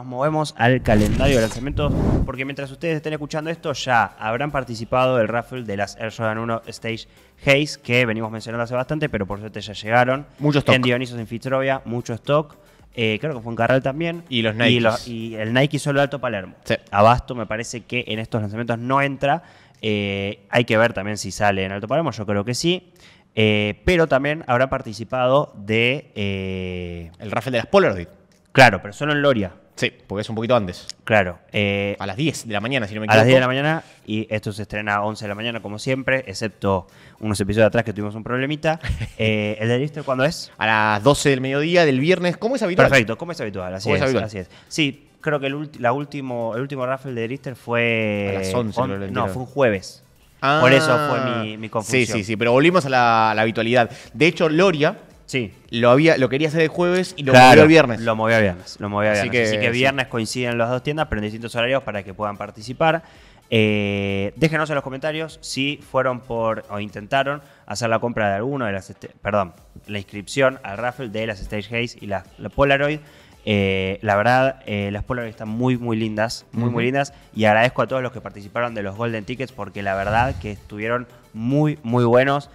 nos movemos al calendario de lanzamientos, porque mientras ustedes estén escuchando esto, ya habrán participado del raffle de las Air Jordan 1 Stage Haze, que venimos mencionando hace bastante, pero por suerte ya llegaron. Muchos stock. En Dionisos, en Fitzrovia, mucho stock. Eh, creo que fue en Carral también. Y los Nike. Y, el Nike solo Alto Palermo. Abasto me parece que en estos lanzamientos no entra. Eh, hay que ver también si sale en Alto Palermo, yo creo que sí. Eh, pero también habrá participado de... el raffle de las Polaroid. Claro, pero solo en Loria. Sí, porque es un poquito antes. Claro. Eh, a las 10 de la mañana, si no me equivoco. A las 10 de la mañana, y esto se estrena a 11 de la mañana, como siempre, excepto unos episodios atrás que tuvimos un problemita. Eh, ¿El de Lister cuándo es? A las 12 del mediodía del viernes, ¿cómo es habitual? Perfecto, ¿cómo es habitual? Así, es, Sí, creo que el, la último, el último raffle de Lister fue. A las 11, No, fue un jueves. Por eso fue mi, ah, confusión. Sí, sí, sí, pero volvimos a la, a la habitualidad. De hecho, Loria, Sí. Lo, había, lo quería hacer el jueves y lo moví movió el viernes. Lo movió a viernes. Lo viernes. Así que, viernes coinciden las dos tiendas, pero en distintos horarios para que puedan participar. Eh, déjenos en los comentarios si fueron por o intentaron hacer la compra de alguno de las. Este, perdón, la inscripción al raffle de las Stage Haze y las la Polaroid. Eh, la verdad, eh, las Polaroid están muy, muy lindas, muy, muy lindas. Y agradezco a todos los que participaron de los Golden Tickets porque la verdad que estuvieron muy, muy buenos.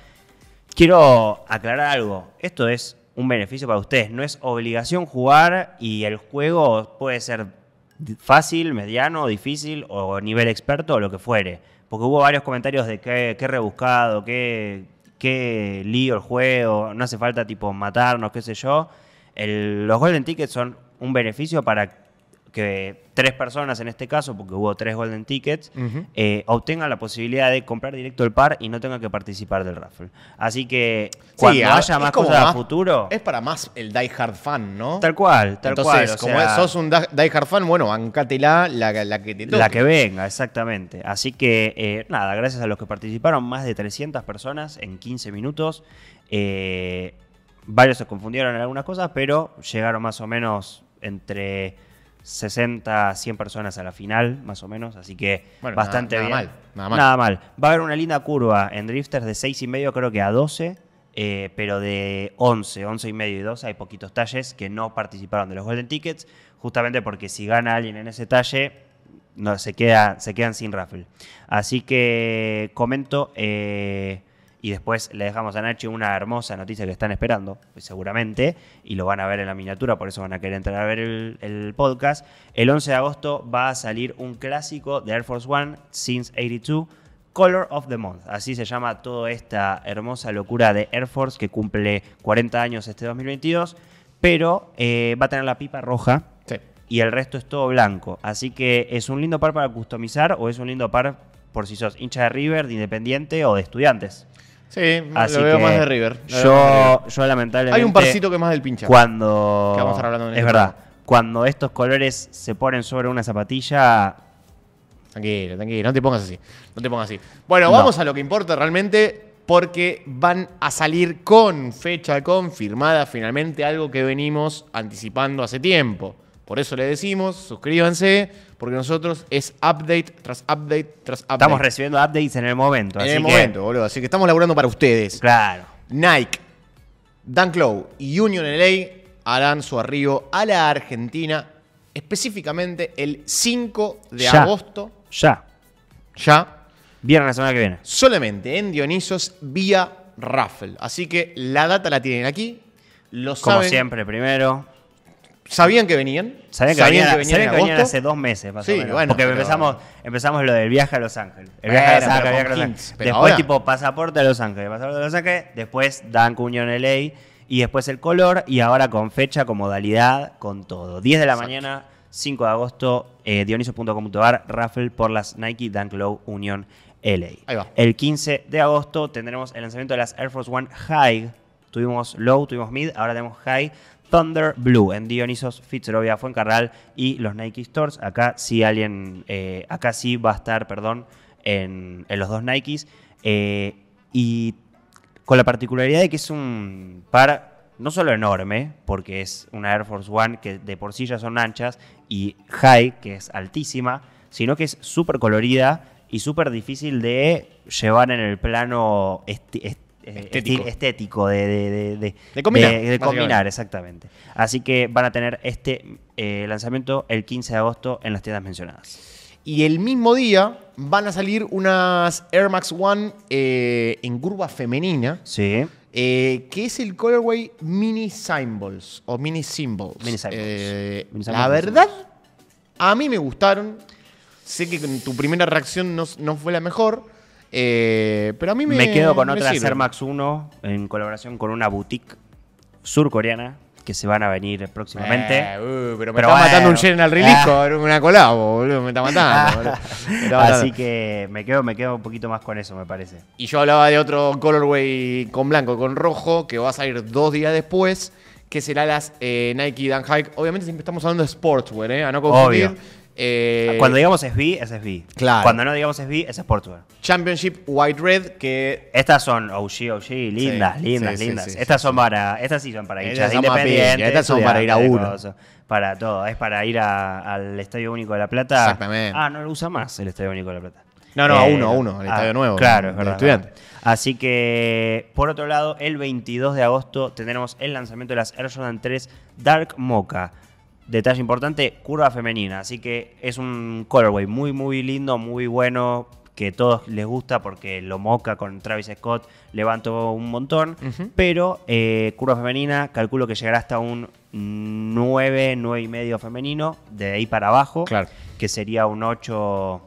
Quiero aclarar algo. Esto es un beneficio para ustedes. No es obligación jugar y el juego puede ser fácil, mediano, difícil o nivel experto o lo que fuere. Porque hubo varios comentarios de que qué rebuscado, qué, qué lío el juego, no hace falta tipo matarnos, qué sé yo. los Golden Tickets son un beneficio para que tres personas en este caso, porque hubo tres golden tickets, eh, obtengan la posibilidad de comprar directo el par y no tengan que participar del raffle. Así que cuando haya más cosas en a futuro... Es para más el die hard fan, ¿no? Tal cual, tal cual. Entonces, como sos un die hard fan, bueno, ancátela la, que te La que venga, exactamente. Así que, eh, nada, gracias a los que participaron, más de 300 personas en 15 minutos. Eh, varios se confundieron en algunas cosas, pero llegaron más o menos entre 60, 100 personas a la final, más o menos, así que bastante bien. Mal, nada mal. Nada mal. Va a haber una linda curva en drifters de 6,5 creo que a 12, eh, pero de 11, 11 y medio y 12 hay poquitos talles que no participaron de los Golden Tickets, justamente porque si gana alguien en ese talle, no, se, queda, se quedan sin raffle. Así que comento... Eh, y después le dejamos a Nachi una hermosa noticia que están esperando, seguramente, y lo van a ver en la miniatura, por eso van a querer entrar a ver el, podcast. El 11 de agosto va a salir un clásico de Air Force One, Since 82. Color of the Month. Así se llama toda esta hermosa locura de Air Force que cumple 40 años este 2022, pero eh, va a tener la pipa roja y el resto es todo blanco. Así que es un lindo par para customizar o es un lindo par por si sos hincha de River, de Independiente o de Estudiantes. Sí, Así lo veo más de River. Yo, lamentablemente. Hay un parcito que más del pincha. Cuando. Es verdad. Cuando estos colores se ponen sobre una zapatilla. Tranquilo, tranquilo. No te pongas así. No te pongas así. Bueno, vamos a lo que importa realmente. Porque van a salir con fecha confirmada finalmente algo que venimos anticipando hace tiempo. Por eso le decimos, suscríbanse porque nosotros es update tras update tras update. Estamos recibiendo updates en el momento. En el momento, boludo. Así que estamos laburando para ustedes. Claro. Nike, Dan Clow y Union LA harán su arribo a la Argentina específicamente el 5 de agosto. Ya. Ya. Viernes la semana que viene. Solamente en Dionisos vía raffle. Así que la data la tienen aquí. Lo Como siempre, primero. Sabían que venían. Sabían que, venían, sabían que hace dos meses, sí, Bueno, porque empezamos, empezamos lo del viaje a Los Ángeles. El viaje a Los Ángeles. a después, tipo, pasaporte a Los Ángeles. Pasaporte a Los Ángeles. Después, Dunk Union LA. Y después el color. Y ahora con fecha, con modalidad, con todo. 10 de la mañana, 5 de agosto, eh, dioniso.com.ar, raffle por las Nike Dunk Low Union LA. Ahí va. El 15 de agosto tendremos el lanzamiento de las Air Force One High. Tuvimos low, tuvimos mid, ahora tenemos high Thunder Blue en Dionysos, Fitzrovia, Fuencarral y los Nike Stores. Acá sí alguien, eh, acá sí va a estar, perdón, en, los dos Nikes. Eh, y con la particularidad de que es un par no solo enorme, porque es una Air Force One que de por sí ya son anchas, y high, que es altísima, sino que es súper colorida y súper difícil de llevar en el plano eh, estético, estético de, de, combinar. exactamente. Así que van a tener este eh, lanzamiento el 15 de agosto en las tiendas mencionadas. Y el mismo día van a salir unas Air Max One eh, en curva femenina. Sí. que es el colorway Mini Symbols o Mini Symbols. la verdad, a mí me gustaron. Sé que tu primera reacción no, no fue la mejor. Eh, pero a mí me. Me quedo con otra Ser Air Max 1 en colaboración con una boutique surcoreana que se van a venir próximamente. Eh, uh, pero me está matando un General Relico, ah. una colabo, boludo, me está matando. Así que me quedo, me quedo un poquito más con eso, me parece. Y yo hablaba de otro colorway con blanco, con rojo, que va a salir dos días después, que será las eh, Nike Dan Obviamente siempre estamos hablando de sportswear, ¿eh? A no confundir. Eh, Cuando digamos SB, es SB. Claro. Cuando no digamos SB, es Sportswear. Championship White Red, que. Estas son OG, OG, lindas, lindas, lindas. estas son para. Estas sí son para hinchas independientes. Estas son para ir a uno. para todo. Es para ir al Estadio Único de La Plata. Exactamente. Ah, no lo usa más el Estadio Único de La Plata. No, no, a eh, uno, a uno, el ah, Estadio Nuevo. Claro, es verdad. Estudiante. Así que, por otro lado, el 22 de agosto tendremos el lanzamiento de las Air Jordan 3 Dark Mocha. Detalle importante, curva femenina. Así que es un colorway muy, muy lindo, muy bueno, que a todos les gusta porque lo moca con Travis Scott, levantó un montón. Pero eh, curva femenina, calculo que llegará hasta un 9, 9 y medio femenino, de ahí para abajo, claro. que sería un 8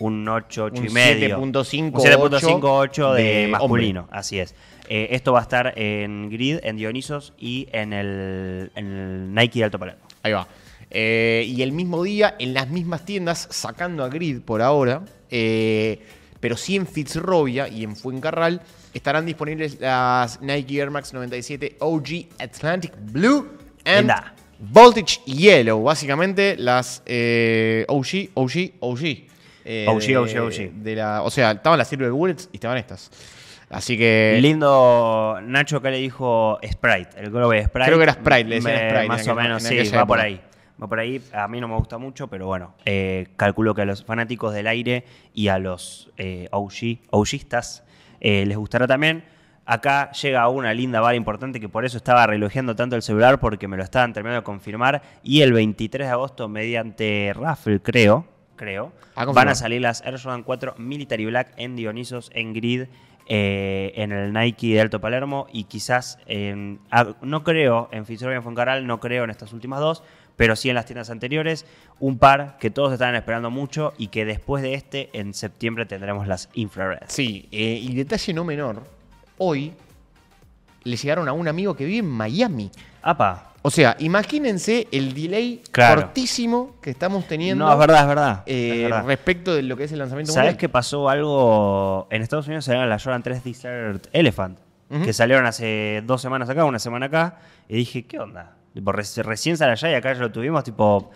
un 8, 7.58 de, masculino, así es. Eh, esto va a estar en Grid, en Dionisos y en el, en Nike de Alto Palermo. Ahí va. Eh, y el mismo día, en las mismas tiendas, sacando a Grid por ahora, eh, pero sí en Fitzrovia y en Fuencarral, estarán disponibles las Nike Air Max 97 OG Atlantic Blue and Voltage Yellow. Básicamente las OG, OG, OG. O.G., O.G., O.G. o sea, estaban las Silver Bullets y estaban estas. Así que. Lindo Nacho que le dijo Sprite, el globo de Sprite. Creo que era Sprite, le Más o menos, sí, va por ahí. Va por ahí. A mí no me gusta mucho, pero bueno. Eh, calculo que a los fanáticos del aire y a los eh, OGistas eh, les gustará también. Acá llega una linda vara importante que por eso estaba relojeando tanto el celular porque me lo estaban terminando de confirmar. Y el 23 de agosto, mediante raffle, creo, creo, ah, van a salir las Air Jordan 4 Military Black en Dionisos, en Grid, eh, en el Nike de Alto Palermo y quizás, ah, no creo en Fitzroy y en Foncaral, no creo en estas últimas dos, pero sí en las tiendas anteriores, un par que todos estaban esperando mucho y que después de este, en septiembre, tendremos las Infrared. Sí, eh, y detalle no menor, hoy le llegaron a un amigo que vive en Miami. Apa. O sea, imagínense el delay cortísimo que estamos teniendo. No, es verdad, es verdad, eh, Respecto de lo que es el lanzamiento Sabes qué que pasó algo? En Estados Unidos salieron la Jordan 3 Desert Elephant, que salieron hace dos semanas acá, una semana acá, y dije, ¿qué onda? recién sale allá y acá ya lo tuvimos, tipo,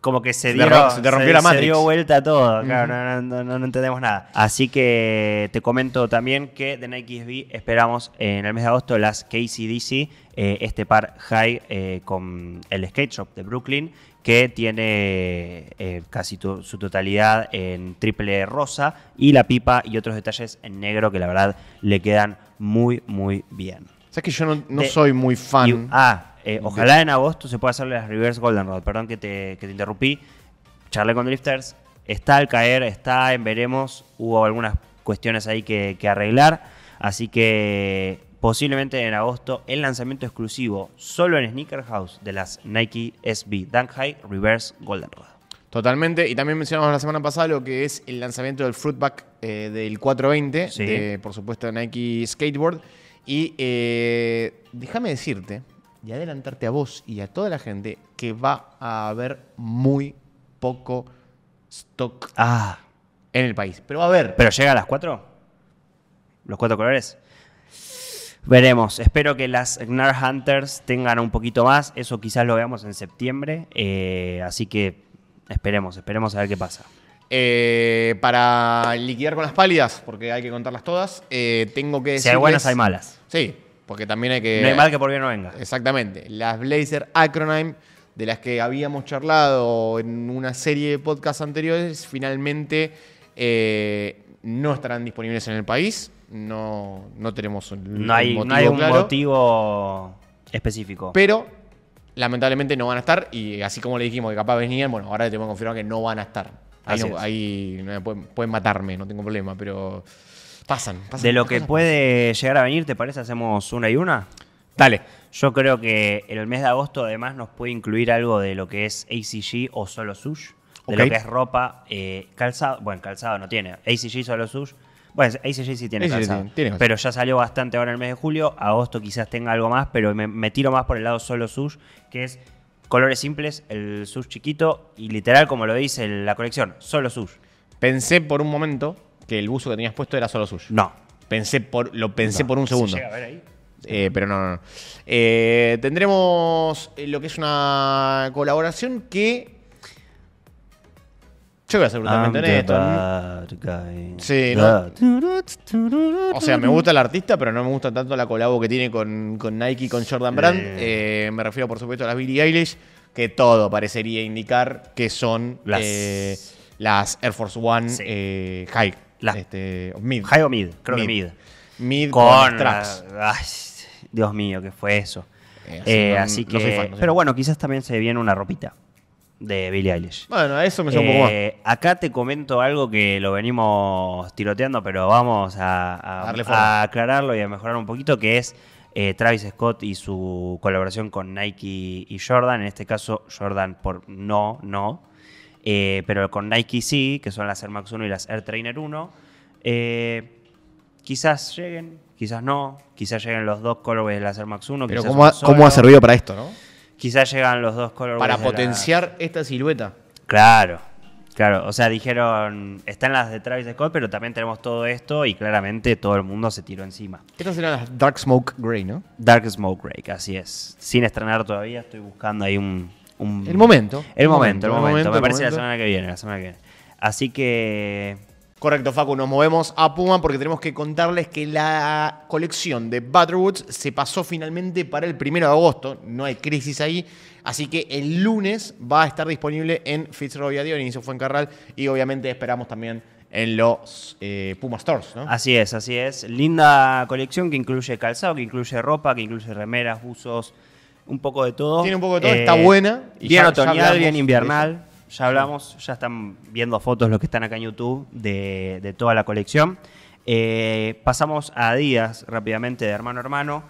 como que se, dio, se, dio vuelta todo, claro, no, no, entendemos nada. Así que te comento también que de Nike SB esperamos en el mes de agosto las KCDC, eh, este par high eh, con el skate shop de Brooklyn, que tiene eh, casi su totalidad en triple rosa y la pipa y otros detalles en negro que la verdad le quedan muy, muy bien. Sabes que yo no, soy muy fan. ah, eh, ojalá en agosto se pueda hacerle las reverse Goldenrod. Perdón que te, interrumpí. Charlé con Drifters. Está al caer, está en veremos. Hubo algunas cuestiones ahí que, arreglar. Así que posiblemente en agosto el lanzamiento exclusivo solo en Sneaker House de las Nike SB Dunk High Reverse Goldenrod. Totalmente, y también mencionamos la semana pasada lo que es el lanzamiento del Fruitback eh, del 420, por supuesto Nike Skateboard. Y eh, déjame decirte y adelantarte a vos y a toda la gente que va a haber muy poco stock ah. en el país. Pero va a haber. ¿Pero llega a las cuatro? ¿Los cuatro colores? Veremos. Espero que las Gnar Hunters tengan un poquito más. Eso quizás lo veamos en septiembre. Eh, así que esperemos, esperemos a ver qué pasa. Eh, para liquidar con las pálidas, porque hay que contarlas todas, eh, tengo que decir. Si hay buenas, hay malas. Sí, porque también hay que. No hay mal que por bien no venga. Exactamente. Las Blazer Acronym, de las que habíamos charlado en una serie de podcasts anteriores, finalmente eh, no estarán disponibles en el país. No, no tenemos un, no hay, motivo. No hay un motivo específico. Pero lamentablemente no van a estar. Y así como le dijimos que capaz venían, bueno, ahora tengo que confirmar que no van a estar. Ahí, es. pueden, pueden matarme, no tengo problema, pero. Pasan, pasan. De lo que puede llegar a venir, ¿te parece? Hacemos una y una. Dale. Yo creo que el mes de agosto además nos puede incluir algo de lo que es ACG o solo sush. De lo que es ropa, eh, calzado. Bueno, calzado no tiene. ACG solo sush. Bueno, ACG sí tiene calzado. pero ya salió bastante ahora en el mes de julio. Agosto quizás tenga algo más, pero me, me tiro más por el lado solo sush, que es colores simples, el sush chiquito y literal, como lo dice la colección, solo sush. Pensé por un momento que el buzo que tenías puesto era solo suyo. No. Pensé por, lo pensé por un segundo. a ver ahí? Eh, pero no, no. Eh, tendremos eh, lo que es una colaboración que. Yo voy a ser brutalmente honesto. Sí, no. O sea, me gusta el artista, pero no me gusta tanto la colabo que tiene con, Nike y con Jordan Brand. Eh, me refiero, por supuesto, a las Billie Eilish, que todo parecería indicar que son las, las Air Force One sí. La, este, High o mid, creo mid. que mid. Mid con, tracks. Dios mío, ¿qué fue eso? Eh, eh, así, que. pero bueno, quizás también se viene una ropita de Billie Eilish. Bueno, a eso me suena un eh, Acá te comento algo que lo venimos tiroteando, pero vamos a, aclararlo y a mejorar un poquito, que es Travis Scott y su colaboración con Nike y Jordan, en este caso Jordan por no, no, eh, pero con Nike sí, que son las Air Max 1 y las Air Trainer 1. Eh, quizás lleguen, quizás no, quizás lleguen los dos colorways de las Air Max 1. Pero ¿cómo ha, servido para esto, no? Quizás llegan los dos colorways. Para potenciar esta silueta. Claro, Claro, o sea, dijeron, están las de Travis Scott, pero también tenemos todo esto y claramente todo el mundo se tiró encima. Estas eran las Dark Smoke Grey, ¿no? Dark Smoke Grey, así es. Sin estrenar todavía, estoy buscando ahí un, el momento. El momento, el momento. me parece la semana que viene, la semana que viene. Así que... Correcto, Facu, nos movemos a Puma porque tenemos que contarles que la colección de Butterwoods se pasó finalmente para el primero de agosto, no hay crisis ahí, así que el lunes va a estar disponible en Fitzroy Adiós, inicio fue en Carral y obviamente esperamos también en los eh, Puma Stores, Así es, así es. Linda colección que incluye calzado, que incluye ropa, que incluye remeras, buzos un poco de todo. Tiene un poco de todo, eh, está buena. bien otoñal, bien invernal. Ya hablamos, ya están viendo fotos los que están acá en YouTube de, toda la colección. Eh, pasamos a días rápidamente de hermano a hermano,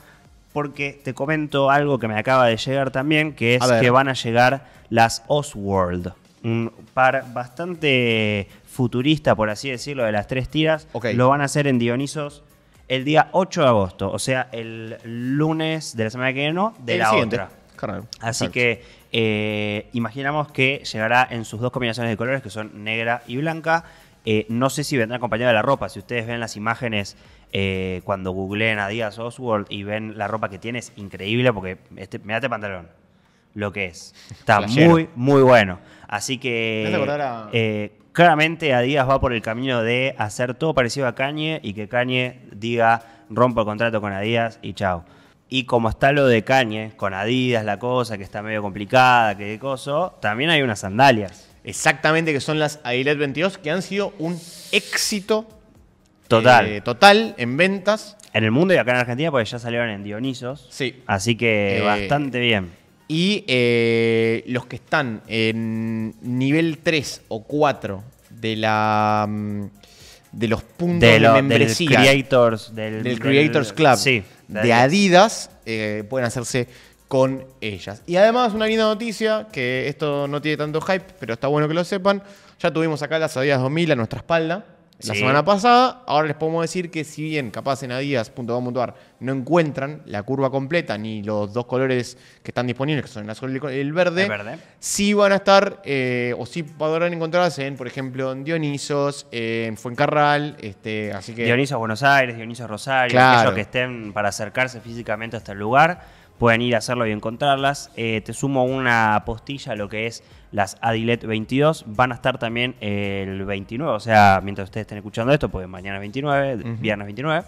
porque te comento algo que me acaba de llegar también, que es que van a llegar las Osworld. Un par bastante futurista, por así decirlo, de las tres tiras. Lo van a hacer en Dionisos el día 8 de agosto, o sea, el lunes de la semana que viene, no, de la otra. Así que eh, imaginamos que llegará en sus dos combinaciones de colores, que son negra y blanca. Eh, no sé si vendrá acompañada de la ropa. Si ustedes ven las imágenes eh, cuando googleen a Díaz Oswald y ven la ropa que tiene, es increíble porque este, este pantalón. Lo que es. Está muy, muy bueno. Así que. Claramente Adidas va por el camino de hacer todo parecido a Cañe y que Cañe diga rompo el contrato con Adidas y chao. Y como está lo de Cañe, con Adidas la cosa, que está medio complicada, que de coso, también hay unas sandalias. Exactamente, que son las Adilet 22, que han sido un éxito total, eh, total en ventas. En el mundo y acá en Argentina, porque ya salieron en Dionisos. Sí. Así que eh, bastante bien. Y eh, los que están en nivel 3 o 4 de la mm, de los puntos de, membresía del Creators, Club de, Adidas, eh, pueden hacerse con ellas. Y además una linda noticia, que esto no tiene tanto hype, pero está bueno que lo sepan, ya tuvimos acá las Adidas 2000 a nuestra espalda la semana pasada. Ahora les podemos decir que si bien capaz en adidas.com.ar no encuentran la curva completa ni los dos colores que están disponibles, que son el azul y el verde, sí van a estar eh, o sí podrán encontrarse en, por ejemplo, en Dionisos, en Fuencarral, este, así que... Dionisos Buenos Aires, Dionisos Rosario, aquellos que estén para acercarse físicamente hasta el este lugar, pueden ir a hacerlo y encontrarlas. Eh, te sumo una postilla a lo que es las Adilet 22 van a estar también el 29, o sea, mientras ustedes estén escuchando esto, pues mañana 29, viernes 29,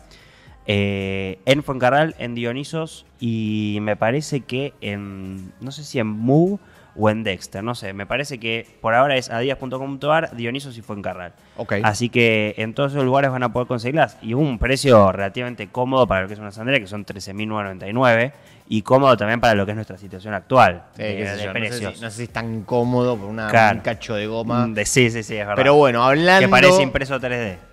eh, en Fuencarral, en Dionisos y me parece que en, no sé si en Mu o en Dexter. No sé, me parece que por ahora es a Dioniso si fue a Okay. Así que en todos esos lugares van a poder conseguirlas y un precio relativamente cómodo para lo que es una sandera, que son 13.999 y cómodo también para lo que es nuestra situación actual. de, No, sé si, es tan cómodo por un cacho de goma. Mm, de, sí, sí, sí, es verdad. Pero bueno, hablando. Que parece impreso 3D.